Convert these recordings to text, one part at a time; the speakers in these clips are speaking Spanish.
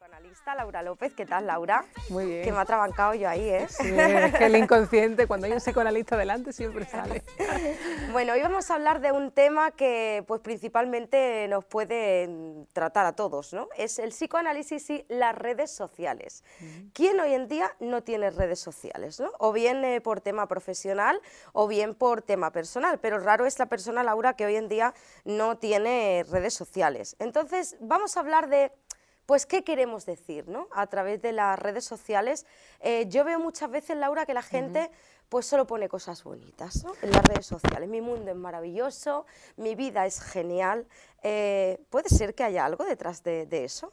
psicoanalista Laura López. ¿Qué tal, Laura? Muy bien. Que me ha trabancado yo ahí, ¿eh? Sí, es que el inconsciente, cuando hay un psicoanalista delante, siempre sale. bueno, hoy vamos a hablar de un tema que pues, principalmente nos puede tratar a todos, ¿no? Es el psicoanálisis y las redes sociales. ¿Quién hoy en día no tiene redes sociales, ¿no? O bien eh, por tema profesional o bien por tema personal. Pero raro es la persona, Laura, que hoy en día no tiene redes sociales. Entonces, vamos a hablar de pues, ¿qué queremos decir ¿no? a través de las redes sociales? Eh, yo veo muchas veces, Laura, que la gente pues solo pone cosas bonitas en las redes sociales. Mi mundo es maravilloso, mi vida es genial. Eh, ¿Puede ser que haya algo detrás de, de eso?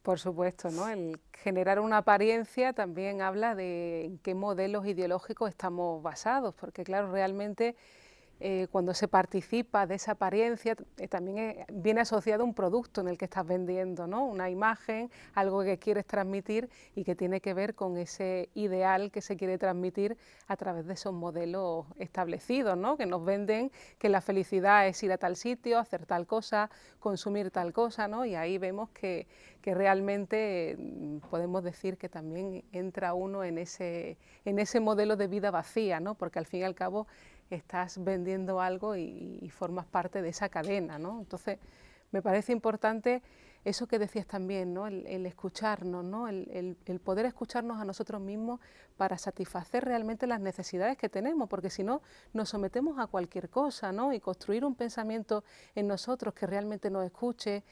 Por supuesto, ¿no? El generar una apariencia también habla de en qué modelos ideológicos estamos basados, porque claro, realmente eh, cuando se participa de esa apariencia, eh, también eh, viene asociado un producto en el que estás vendiendo, ¿no? una imagen, algo que quieres transmitir y que tiene que ver con ese ideal que se quiere transmitir a través de esos modelos establecidos, ¿no? que nos venden que la felicidad es ir a tal sitio, hacer tal cosa, consumir tal cosa, ¿no? y ahí vemos que, que realmente mm, podemos decir que también entra uno en ese, en ese modelo de vida vacía, ¿no? porque al fin y al cabo estás vendiendo algo y, formas parte de esa cadena, ¿no? Entonces, me parece importante eso que decías también, ¿no? el, escucharnos, ¿no? El, el, poder escucharnos a nosotros mismos para satisfacer realmente las necesidades que tenemos, porque si no nos sometemos a cualquier cosa ¿no? y construir un pensamiento en nosotros que realmente nos escuche,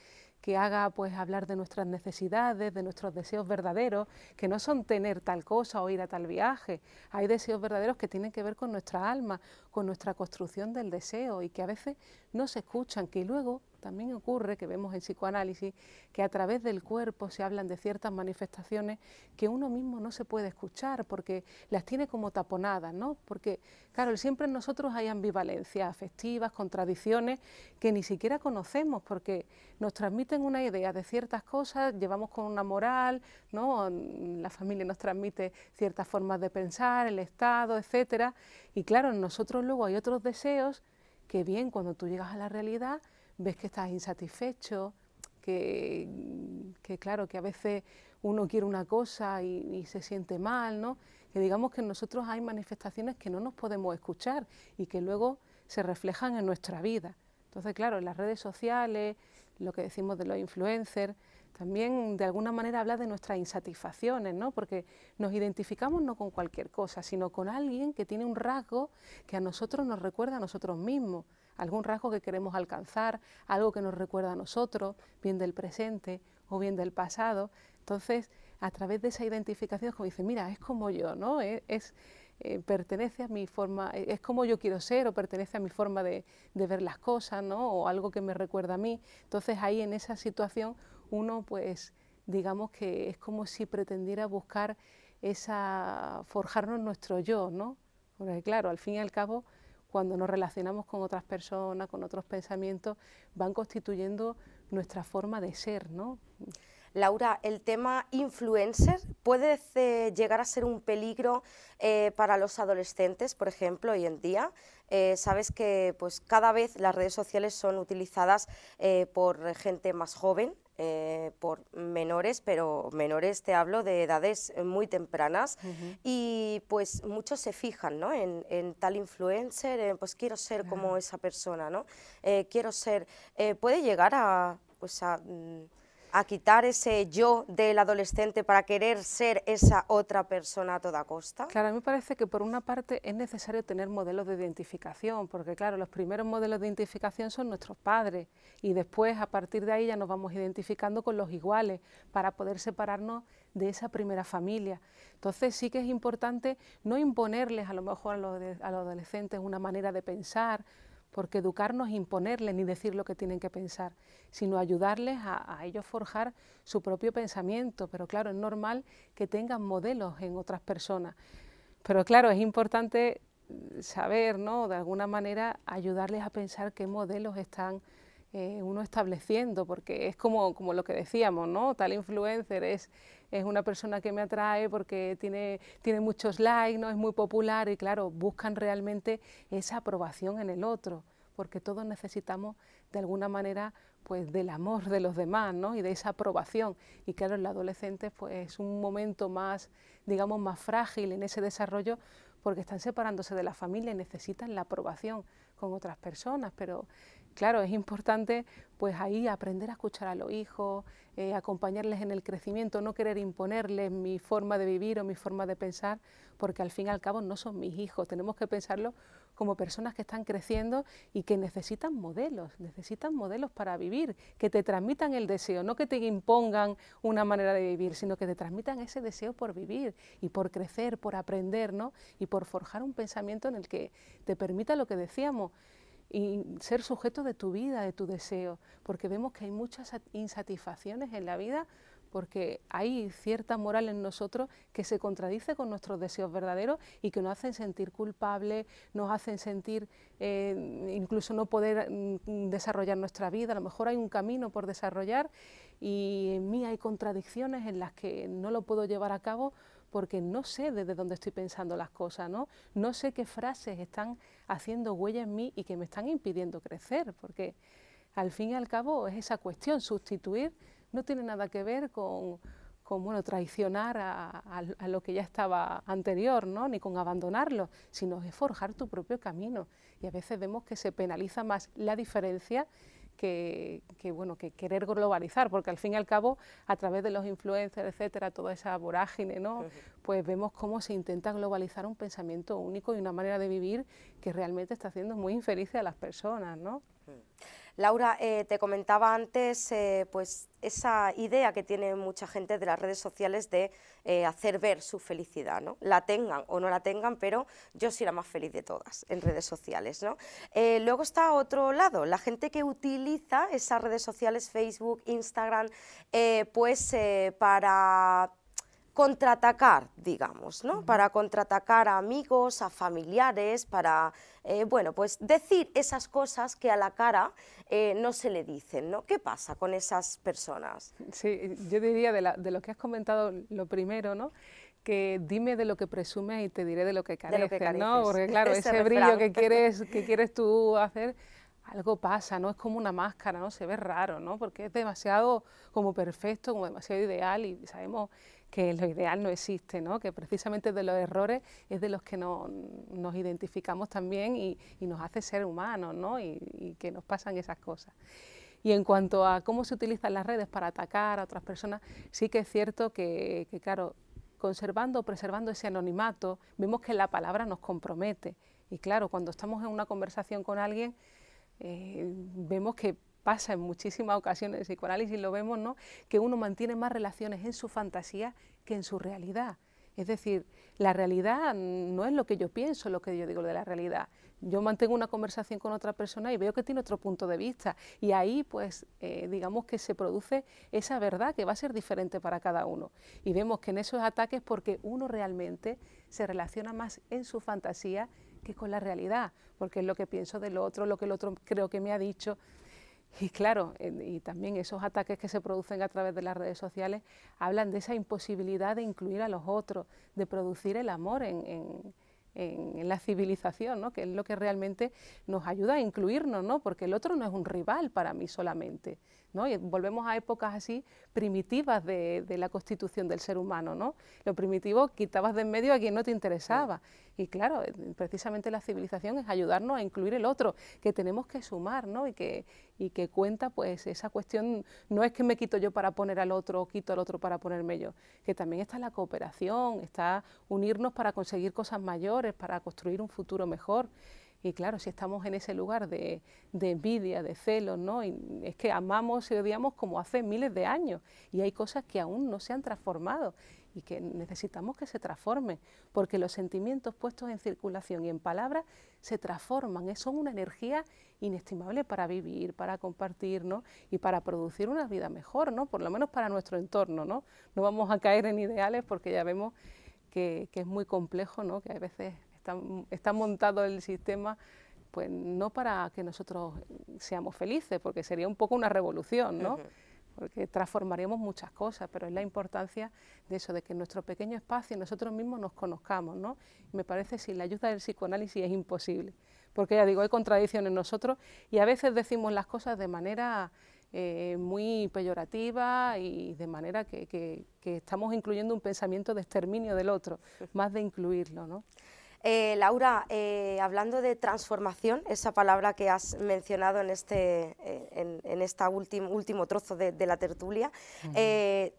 que haga pues hablar de nuestras necesidades, de nuestros deseos verdaderos, que no son tener tal cosa o ir a tal viaje. Hay deseos verdaderos que tienen que ver con nuestra alma, con nuestra construcción del deseo y que a veces no se escuchan, que luego también ocurre que vemos en psicoanálisis que a través del cuerpo se hablan de ciertas manifestaciones que uno mismo no se puede escuchar porque las tiene como taponadas, ¿no? Porque, claro, siempre en nosotros hay ambivalencias afectivas, contradicciones que ni siquiera conocemos porque nos transmiten una idea de ciertas cosas, llevamos con una moral, ¿no? La familia nos transmite ciertas formas de pensar, el Estado, etcétera. Y claro, en nosotros luego hay otros deseos que bien, cuando tú llegas a la realidad, ves que estás insatisfecho, que, claro, que a veces uno quiere una cosa y, se siente mal, ¿no? Que digamos que nosotros hay manifestaciones que no nos podemos escuchar y que luego se reflejan en nuestra vida. Entonces, claro, en las redes sociales, lo que decimos de los influencers, también de alguna manera habla de nuestras insatisfacciones, ¿no? Porque nos identificamos no con cualquier cosa, sino con alguien que tiene un rasgo que a nosotros nos recuerda a nosotros mismos algún rasgo que queremos alcanzar, algo que nos recuerda a nosotros, bien del presente o bien del pasado. Entonces, a través de esa identificación como dice, mira, es como yo, ¿no? E, es, eh, pertenece a mi forma, e, es como yo quiero ser o pertenece a mi forma de, de, ver las cosas, ¿no? O algo que me recuerda a mí. Entonces, ahí en esa situación uno, pues, digamos que es como si pretendiera buscar esa, forjarnos nuestro yo, ¿no? Porque claro, al fin y al cabo, cuando nos relacionamos con otras personas, con otros pensamientos, van constituyendo nuestra forma de ser, ¿no? Laura, el tema influencer puede eh, llegar a ser un peligro eh, para los adolescentes, por ejemplo, hoy en día. Eh, sabes que pues, cada vez las redes sociales son utilizadas por gente más joven eh, por menores, pero menores te hablo de edades eh, muy tempranas, y pues muchos se fijan ¿no? en, tal influencer, pues quiero ser como esa persona, ¿no? Eh, quiero ser, puede llegar a, pues a, mm, a quitar ese yo del adolescente para querer ser esa otra persona a toda costa? Claro, a mí me parece que por una parte es necesario tener modelos de identificación, porque claro, los primeros modelos de identificación son nuestros padres y después a partir de ahí ya nos vamos identificando con los iguales para poder separarnos de esa primera familia. Entonces sí que es importante no imponerles a lo mejor a los, a los adolescentes una manera de pensar, porque educar no es imponerles ni decir lo que tienen que pensar, sino ayudarles a, a, ellos forjar su propio pensamiento. Pero claro, es normal que tengan modelos en otras personas. Pero claro, es importante saber, ¿no? De alguna manera ayudarles a pensar qué modelos están eh, uno estableciendo, porque es como, lo que decíamos, ¿no? Tal influencer es, una persona que me atrae porque tiene, tiene muchos likes, ¿no? es muy popular y claro, buscan realmente esa aprobación en el otro, porque todos necesitamos de alguna manera pues del amor de los demás, ¿no? Y de esa aprobación. Y claro, en los adolescentes pues es un momento más, digamos, más frágil en ese desarrollo porque están separándose de la familia y necesitan la aprobación con otras personas, pero claro, es importante pues ahí aprender a escuchar a los hijos, eh, acompañarles en el crecimiento, no querer imponerles mi forma de vivir o mi forma de pensar, porque al fin y al cabo no son mis hijos, tenemos que pensarlo como personas que están creciendo y que necesitan modelos, necesitan modelos para vivir, que te transmitan el deseo, no que te impongan una manera de vivir, sino que te transmitan ese deseo por vivir y por crecer, por aprender, ¿no? Y por forjar un pensamiento en el que te permita lo que decíamos y ser sujeto de tu vida, de tu deseo, porque vemos que hay muchas insatisfacciones en la vida porque hay cierta moral en nosotros que se contradice con nuestros deseos verdaderos y que nos hacen sentir culpables, nos hacen sentir eh, incluso no poder mm, desarrollar nuestra vida, a lo mejor hay un camino por desarrollar y en mí hay contradicciones en las que no lo puedo llevar a cabo porque no sé desde dónde estoy pensando las cosas, ¿no? No sé qué frases están haciendo huella en mí y que me están impidiendo crecer, porque al fin y al cabo es esa cuestión, sustituir no tiene nada que ver con, traicionar a, lo que ya estaba anterior, ¿no? ni con abandonarlo, sino es forjar tu propio camino. Y a veces vemos que se penaliza más la diferencia que, bueno, que querer globalizar, porque al fin y al cabo, a través de los influencers, etcétera, toda esa vorágine, ¿no? pues vemos cómo se intenta globalizar un pensamiento único y una manera de vivir que realmente está haciendo muy infelices a las personas. ¿no? Laura, eh, te comentaba antes eh, pues esa idea que tiene mucha gente de las redes sociales de eh, hacer ver su felicidad, ¿no? La tengan o no la tengan, pero yo soy la más feliz de todas en redes sociales, luego está otro lado, la gente que utiliza esas redes sociales, Facebook, Instagram, pues para contraatacar, digamos, ¿no? Para contraatacar a amigos, a familiares, para, eh, bueno, pues decir esas cosas que a la cara eh, no se le dicen, ¿no? ¿Qué pasa con esas personas? Sí, yo diría de, lo que has comentado lo primero, ¿no? que dime de lo que presumes y te diré de lo que careces, ¿no? Porque claro, ese brillo que quieres, que quieres tú hacer algo pasa, ¿no? Es como una máscara, ¿no? Se ve raro, ¿no? Porque es demasiado como perfecto, como demasiado ideal y sabemos que lo ideal no existe, ¿no? Que precisamente de los errores es de los que nos identificamos también y, nos hace ser humanos, ¿no? Y, que nos pasan esas cosas. Y en cuanto a cómo se utilizan las redes para atacar a otras personas, sí que es cierto que, que claro, conservando o preservando ese anonimato, vemos que la palabra nos compromete. Y claro, cuando estamos en una conversación con alguien, eh, vemos que pasa en muchísimas ocasiones de psicoanálisis, lo vemos, ¿no? Que uno mantiene más relaciones en su fantasía que en su realidad. Es decir, la realidad no es lo que yo pienso, lo que yo digo de la realidad. Yo mantengo una conversación con otra persona y veo que tiene otro punto de vista. Y ahí, pues, eh, digamos que se produce esa verdad que va a ser diferente para cada uno. Y vemos que en esos ataques, porque uno realmente se relaciona más en su fantasía que con la realidad, porque es lo que pienso del otro, lo que el otro creo que me ha dicho. Y claro, y también esos ataques que se producen a través de las redes sociales hablan de esa imposibilidad de incluir a los otros, de producir el amor en en, la civilización, ¿no? que es lo que realmente nos ayuda a incluirnos, ¿no? porque el otro no es un rival para mí solamente. ¿no? Y volvemos a épocas así primitivas de, la constitución del ser humano. ¿no? Lo primitivo quitabas de en medio a quien no te interesaba. Y claro, eh, precisamente la civilización es ayudarnos a incluir el otro, que tenemos que sumar ¿no? y, que, y que cuenta, pues esa cuestión no es que me quito yo para poner al otro o quito al otro para ponerme yo, que también está la cooperación, está unirnos para conseguir cosas mayores, para construir un futuro mejor. Y claro, si estamos en ese lugar de, envidia, de celos, ¿no? es que amamos y odiamos como hace miles de años y hay cosas que aún no se han transformado y que necesitamos que se transforme, porque los sentimientos puestos en circulación y en palabras se transforman, eh, son una energía inestimable para vivir, para compartir y para producir una vida mejor, ¿no? por lo menos para nuestro entorno. No, no vamos a caer en ideales porque ya vemos que, es muy complejo, ¿no? que a veces está, montado el sistema pues no para que nosotros seamos felices, porque sería un poco una revolución, ¿no? porque transformaríamos muchas cosas, pero es la importancia de eso, de que en nuestro pequeño espacio nosotros mismos nos conozcamos, ¿no? me parece sin la ayuda del psicoanálisis es imposible, porque ya digo, hay contradicciones en nosotros y a veces decimos las cosas de manera eh, muy peyorativa y de manera que, que estamos incluyendo un pensamiento de exterminio del otro, más de incluirlo, ¿no? Eh, Laura, eh, hablando de transformación, esa palabra que has mencionado en este, eh, en, esta último trozo de, la tertulia,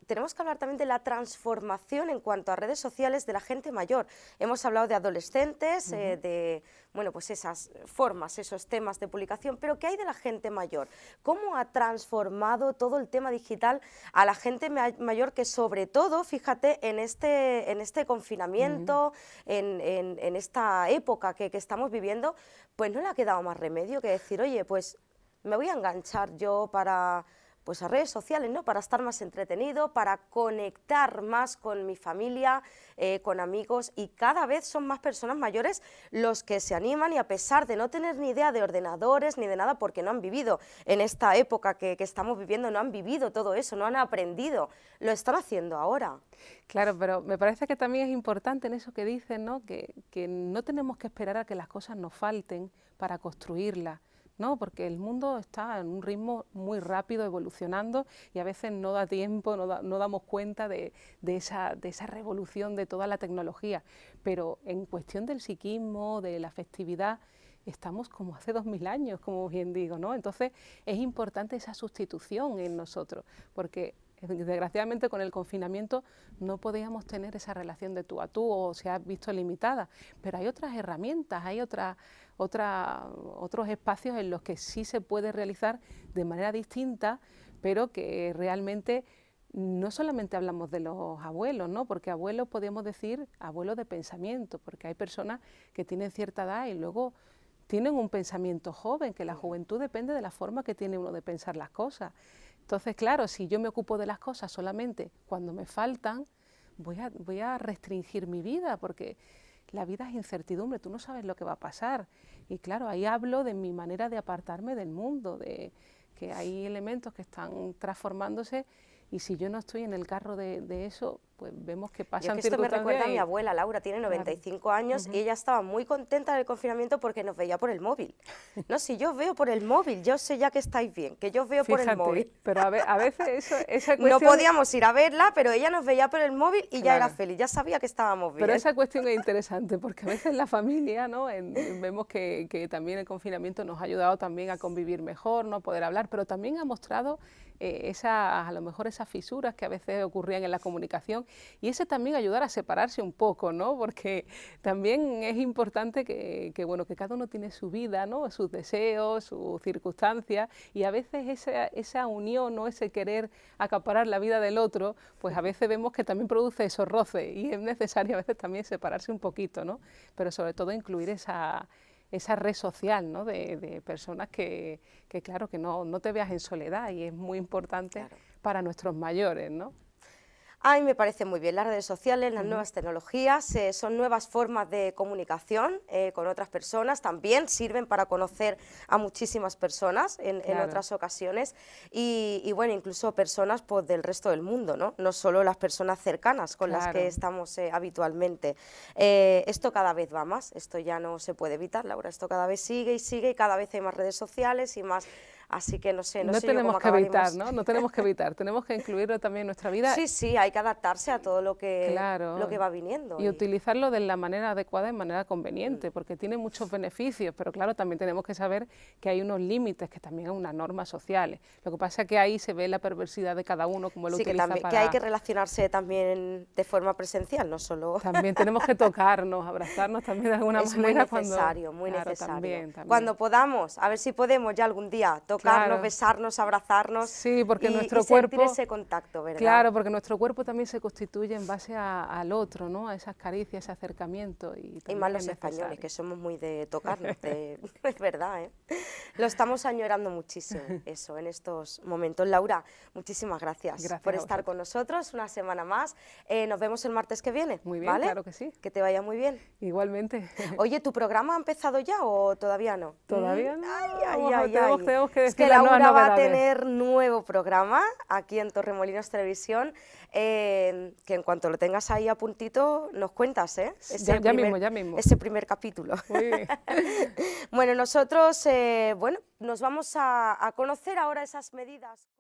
tenemos que hablar también de la transformación en cuanto a redes sociales de la gente mayor. Hemos hablado de adolescentes, de bueno, pues esas formas, esos temas de publicación, pero ¿qué hay de la gente mayor? ¿Cómo ha transformado todo el tema digital a la gente mayor que sobre todo, fíjate, en este, en este confinamiento, en en esta época que, estamos viviendo, pues no le ha quedado más remedio que decir, oye, pues me voy a enganchar yo para pues a redes sociales, ¿no? Para estar más entretenido, para conectar más con mi familia, eh, con amigos y cada vez son más personas mayores los que se animan y a pesar de no tener ni idea de ordenadores ni de nada porque no han vivido en esta época que, estamos viviendo, no han vivido todo eso, no han aprendido, lo están haciendo ahora. Claro, pero me parece que también es importante en eso que dicen, ¿no? Que, que no tenemos que esperar a que las cosas nos falten para construirlas ¿no? porque el mundo está en un ritmo muy rápido, evolucionando, y a veces no da tiempo, no, damos cuenta de, de, esa, de, esa, revolución de toda la tecnología. Pero en cuestión del psiquismo, de la festividad, estamos como hace dos mil años, como bien digo, ¿no? Entonces es importante esa sustitución en nosotros, porque eh, desgraciadamente con el confinamiento no podíamos tener esa relación de tú a tú o se ha visto limitada, pero hay otras herramientas, hay otras otra, otros espacios en los que sí se puede realizar de manera distinta, pero que realmente no solamente hablamos de los abuelos, ¿no? porque abuelos podemos decir abuelos de pensamiento, porque hay personas que tienen cierta edad y luego tienen un pensamiento joven, que la juventud depende de la forma que tiene uno de pensar las cosas. Entonces, claro, si yo me ocupo de las cosas solamente cuando me faltan, voy a, voy a restringir mi vida, porque la vida es incertidumbre, tú no sabes lo que va a pasar. Y claro, ahí hablo de mi manera de apartarme del mundo, de que hay elementos que están transformándose y si yo no estoy en el carro de, de eso, pues vemos que pasa que esto me recuerda a mi abuela, Laura, tiene 95 años y ella estaba muy contenta del confinamiento porque nos veía por el móvil. No, si yo veo por el móvil, yo sé ya que estáis bien, que yo veo por el móvil. Pero a, veces esa cuestión... No podíamos ir a verla, pero ella nos veía por el móvil y ya era feliz, ya sabía que estábamos bien. Pero esa cuestión es interesante porque a veces la familia, ¿no? vemos que, también el confinamiento nos ha ayudado también a convivir mejor, no poder hablar, pero también ha mostrado eh, a lo mejor esas fisuras que a veces ocurrían en la comunicación y ese también ayudar a separarse un poco, ¿no? Porque también es importante que, bueno, que cada uno tiene su vida, ¿no? Sus deseos, sus circunstancias y a veces esa, unión o ese querer acaparar la vida del otro, pues a veces vemos que también produce esos roces y es necesario a veces también separarse un poquito, ¿no? Pero sobre todo incluir esa red social ¿no? de, personas que, claro, que no, te veas en soledad y es muy importante para nuestros mayores. ¿no? A mí me parece muy bien las redes sociales, las nuevas tecnologías, eh, son nuevas formas de comunicación eh, con otras personas, también sirven para conocer a muchísimas personas en, otras ocasiones y, bueno, incluso personas pues, del resto del mundo, ¿no? no solo las personas cercanas con las que estamos eh, habitualmente. esto cada vez va más, esto ya no se puede evitar, Laura, esto cada vez sigue y sigue y cada vez hay más redes sociales y más Así que no sé, no, tenemos que evitar, ¿no? No tenemos que evitar, tenemos que incluirlo también en nuestra vida. Sí, sí, hay que adaptarse a todo lo que, lo que va viniendo. Y, utilizarlo de la manera adecuada y manera conveniente, mm. porque tiene muchos beneficios, pero claro, también tenemos que saber que hay unos límites, que también hay unas normas sociales. Lo que pasa es que ahí se ve la perversidad de cada uno, como lo utiliza que también, que hay que relacionarse también de forma presencial, no solo... También tenemos que tocarnos, abrazarnos también de alguna manera. Es muy necesario, muy necesario. Cuando podamos, a ver si podemos ya algún día tocar tocarnos, besarnos, abrazarnos. Sí, porque nuestro cuerpo. Sentir ese contacto, ¿verdad? Claro, porque nuestro cuerpo también se constituye en base al otro, ¿no? A esas caricias, ese acercamiento. Y, más los españoles, que somos muy de tocarnos, es verdad, ¿eh? Lo estamos añorando muchísimo, eso, en estos momentos. Laura, muchísimas gracias, por estar con nosotros una semana más. Eh, nos vemos el martes que viene. Muy bien, claro que sí. Que te vaya muy bien. Igualmente. Oye, ¿tu programa ha empezado ya o todavía no? Todavía mm, no. Ay, ay, ay, que es que Laura va a tener nuevo programa aquí en Torremolinos Televisión, em, que en cuanto lo tengas ahí a puntito nos cuentas, ¿eh? Ese ya, primer, mismo, ya mismo. Ese primer capítulo. bueno, nosotros, eh, bueno, nos vamos a conocer ahora esas medidas.